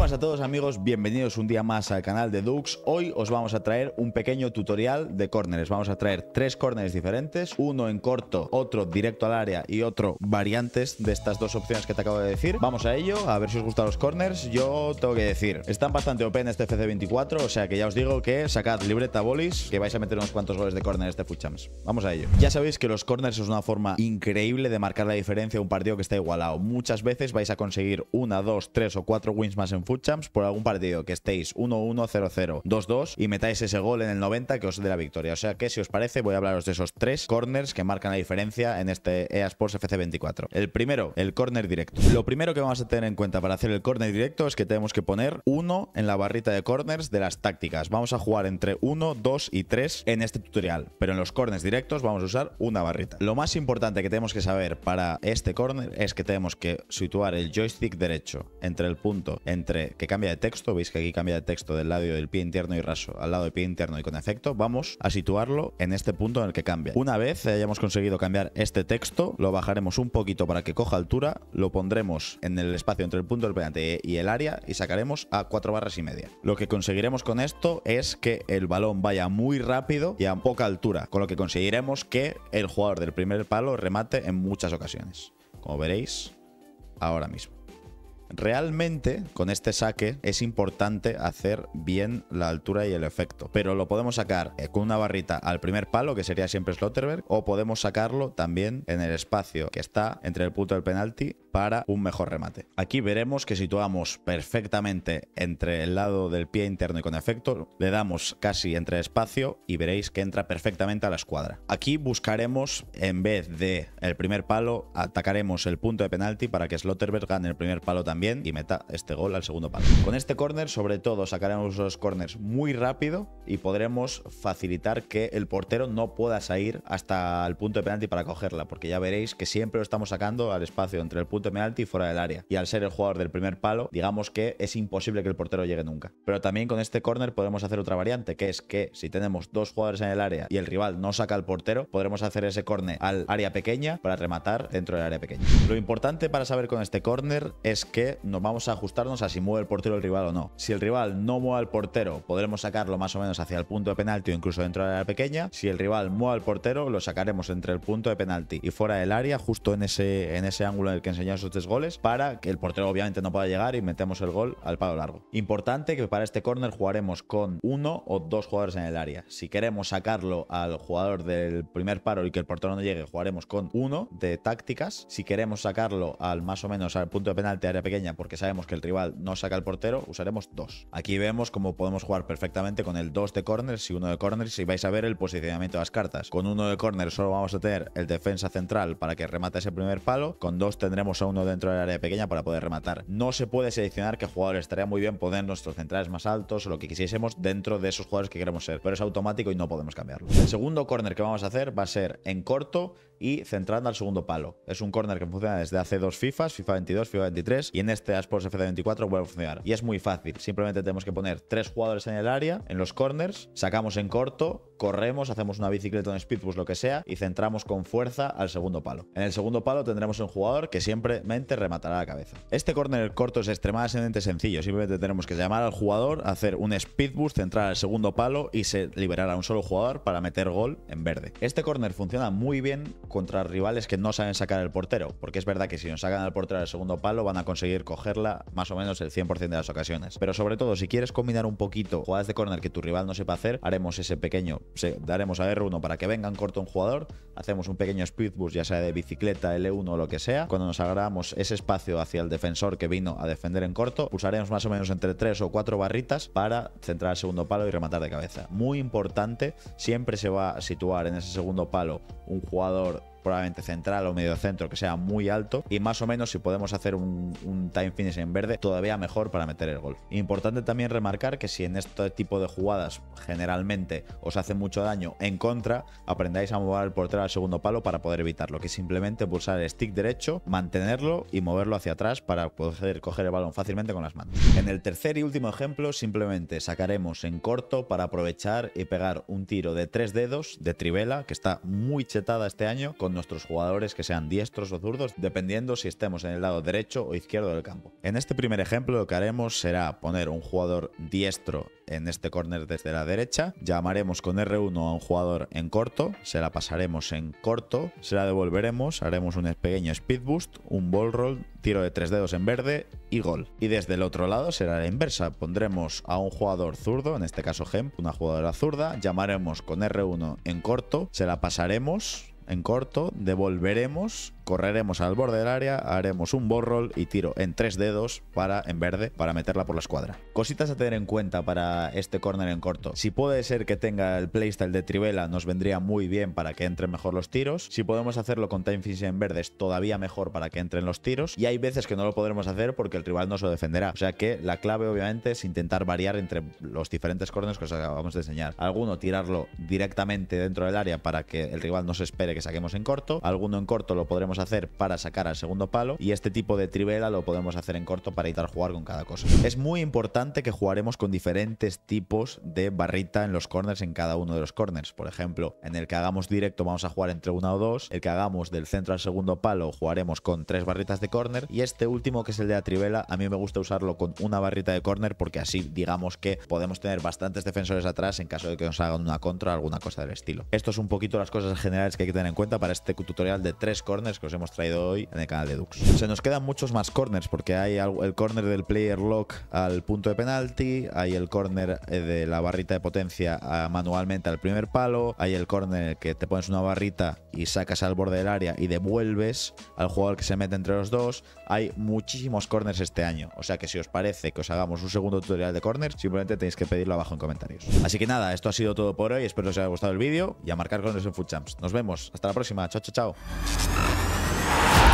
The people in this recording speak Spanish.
a todos amigos, bienvenidos un día más al canal de Dux. Hoy os vamos a traer un pequeño tutorial de córneres. Vamos a traer tres corners diferentes, uno en corto, otro directo al área y otro variantes de estas dos opciones que te acabo de decir. Vamos a ello, a ver si os gustan los corners. Yo tengo que decir, están bastante open este FC24, o sea que ya os digo que sacad libreta bolis, que vais a meter unos cuantos goles de córneres de Fuchams. Vamos a ello. Ya sabéis que los corners es una forma increíble de marcar la diferencia de un partido que está igualado. Muchas veces vais a conseguir una, dos, tres o cuatro wins más en champs por algún partido que estéis 1-1, 0-0, 2-2 y metáis ese gol en el 90 que os dé la victoria. O sea que si os parece voy a hablaros de esos tres corners que marcan la diferencia en este EA Sports FC24. El primero, el corner directo. Lo primero que vamos a tener en cuenta para hacer el corner directo es que tenemos que poner 1 en la barrita de corners de las tácticas. Vamos a jugar entre 1, 2 y 3 en este tutorial, pero en los corners directos vamos a usar una barrita. Lo más importante que tenemos que saber para este corner es que tenemos que situar el joystick derecho entre el punto entre que cambia de texto, veis que aquí cambia de texto del lado del pie interno y raso al lado del pie interno y con efecto, vamos a situarlo en este punto en el que cambia. Una vez hayamos conseguido cambiar este texto, lo bajaremos un poquito para que coja altura, lo pondremos en el espacio entre el punto del penalti y el área y sacaremos a 4 barras y media. Lo que conseguiremos con esto es que el balón vaya muy rápido y a poca altura, con lo que conseguiremos que el jugador del primer palo remate en muchas ocasiones, como veréis ahora mismo. Realmente, con este saque, es importante hacer bien la altura y el efecto. Pero lo podemos sacar eh, con una barrita al primer palo, que sería siempre Slotterberg, o podemos sacarlo también en el espacio que está entre el punto del penalti para un mejor remate. Aquí veremos que situamos perfectamente entre el lado del pie interno y con efecto, le damos casi entre espacio y veréis que entra perfectamente a la escuadra. Aquí buscaremos, en vez de el primer palo, atacaremos el punto de penalti para que Slotterberg gane el primer palo también y meta este gol al segundo palo. Con este corner, sobre todo, sacaremos los corners muy rápido y podremos facilitar que el portero no pueda salir hasta el punto de penalti para cogerla, porque ya veréis que siempre lo estamos sacando al espacio entre el punto de penalti fuera del área. Y al ser el jugador del primer palo, digamos que es imposible que el portero llegue nunca. Pero también con este corner podemos hacer otra variante, que es que si tenemos dos jugadores en el área y el rival no saca al portero, podremos hacer ese corner al área pequeña para rematar dentro del área pequeña. Lo importante para saber con este corner es que nos vamos a ajustarnos a si mueve el portero el rival o no. Si el rival no mueve al portero, podremos sacarlo más o menos hacia el punto de penalti o incluso dentro del área pequeña. Si el rival mueve al portero, lo sacaremos entre el punto de penalti y fuera del área, justo en ese, en ese ángulo en el que enseñamos esos tres goles para que el portero obviamente no pueda llegar y metemos el gol al palo largo. Importante que para este corner jugaremos con uno o dos jugadores en el área. Si queremos sacarlo al jugador del primer paro y que el portero no llegue, jugaremos con uno de tácticas. Si queremos sacarlo al más o menos al punto de penalti área pequeña porque sabemos que el rival no saca al portero, usaremos dos. Aquí vemos cómo podemos jugar perfectamente con el 2 de corners y uno de corners y vais a ver el posicionamiento de las cartas. Con uno de corner solo vamos a tener el defensa central para que remate ese primer palo. Con dos tendremos a uno dentro del área pequeña para poder rematar. No se puede seleccionar qué jugadores estaría muy bien poner nuestros centrales más altos o lo que quisiésemos dentro de esos jugadores que queremos ser, pero es automático y no podemos cambiarlo. El segundo corner que vamos a hacer va a ser en corto, y centrando al segundo palo. Es un corner que funciona desde hace dos FIFAs, FIFA 22, FIFA 23, y en este Asports FC 24 vuelve a funcionar. Y es muy fácil, simplemente tenemos que poner tres jugadores en el área, en los corners, sacamos en corto, corremos, hacemos una bicicleta, un speedbus, lo que sea, y centramos con fuerza al segundo palo. En el segundo palo tendremos un jugador que simplemente rematará la cabeza. Este corner corto es extremadamente sencillo, simplemente tenemos que llamar al jugador, hacer un speedbus, centrar al segundo palo y se liberará un solo jugador para meter gol en verde. Este corner funciona muy bien contra rivales que no saben sacar el portero, porque es verdad que si nos sacan al portero al segundo palo van a conseguir cogerla más o menos el 100% de las ocasiones. Pero sobre todo, si quieres combinar un poquito jugadas de corner que tu rival no sepa hacer, haremos ese pequeño, daremos a R1 para que vengan corto un jugador, hacemos un pequeño speed boost, ya sea de bicicleta, L1 o lo que sea. Cuando nos agarramos ese espacio hacia el defensor que vino a defender en corto, pulsaremos más o menos entre 3 o 4 barritas para centrar el segundo palo y rematar de cabeza. Muy importante, siempre se va a situar en ese segundo palo un jugador probablemente central o medio centro que sea muy alto y más o menos si podemos hacer un, time finish en verde todavía mejor para meter el gol. Importante también remarcar que si en este tipo de jugadas generalmente os hace mucho daño en contra, aprendáis a mover el portero al segundo palo para poder evitarlo, que simplemente pulsar el stick derecho, mantenerlo y moverlo hacia atrás para poder coger el balón fácilmente con las manos. En el tercer y último ejemplo simplemente sacaremos en corto para aprovechar y pegar un tiro de tres dedos de trivela que está muy chetada este año nuestros jugadores que sean diestros o zurdos, dependiendo si estemos en el lado derecho o izquierdo del campo. En este primer ejemplo lo que haremos será poner un jugador diestro en este corner desde la derecha, llamaremos con R1 a un jugador en corto, se la pasaremos en corto, se la devolveremos, haremos un pequeño speed boost, un ball roll, tiro de tres dedos en verde y gol. Y desde el otro lado será la inversa, pondremos a un jugador zurdo, en este caso Hemp, una jugadora zurda, llamaremos con R1 en corto, se la pasaremos, en corto devolveremos correremos al borde del área, haremos un borrol y tiro en tres dedos para, en verde, para meterla por la escuadra. Cositas a tener en cuenta para este corner en corto. Si puede ser que tenga el playstyle de Trivela, nos vendría muy bien para que entren mejor los tiros. Si podemos hacerlo con Time Fishing en verdes, todavía mejor para que entren los tiros. Y hay veces que no lo podremos hacer porque el rival no lo defenderá. O sea que la clave, obviamente, es intentar variar entre los diferentes corners que os acabamos de enseñar. Alguno tirarlo directamente dentro del área para que el rival no se espere que saquemos en corto. Alguno en corto lo podremos hacer para sacar al segundo palo y este tipo de trivela lo podemos hacer en corto para evitar jugar con cada cosa. Es muy importante que jugaremos con diferentes tipos de barrita en los corners en cada uno de los corners. Por ejemplo, en el que hagamos directo vamos a jugar entre una o dos, el que hagamos del centro al segundo palo jugaremos con tres barritas de corner y este último que es el de la trivela a mí me gusta usarlo con una barrita de corner porque así digamos que podemos tener bastantes defensores atrás en caso de que nos hagan una contra o alguna cosa del estilo. Esto es un poquito las cosas generales que hay que tener en cuenta para este tutorial de tres corners que hemos traído hoy en el canal de Dux. Se nos quedan muchos más corners porque hay el corner del player lock al punto de penalti, hay el corner eh, de la barrita de potencia ah, manualmente al primer palo, hay el corner que te pones una barrita y sacas al borde del área y devuelves al jugador que se mete entre los dos. Hay muchísimos corners este año, o sea que si os parece que os hagamos un segundo tutorial de corners, simplemente tenéis que pedirlo abajo en comentarios. Así que nada, esto ha sido todo por hoy, espero que os haya gustado el vídeo y a marcar corners en Food Champs. Nos vemos, hasta la próxima, chao, chao, chao. Thank you.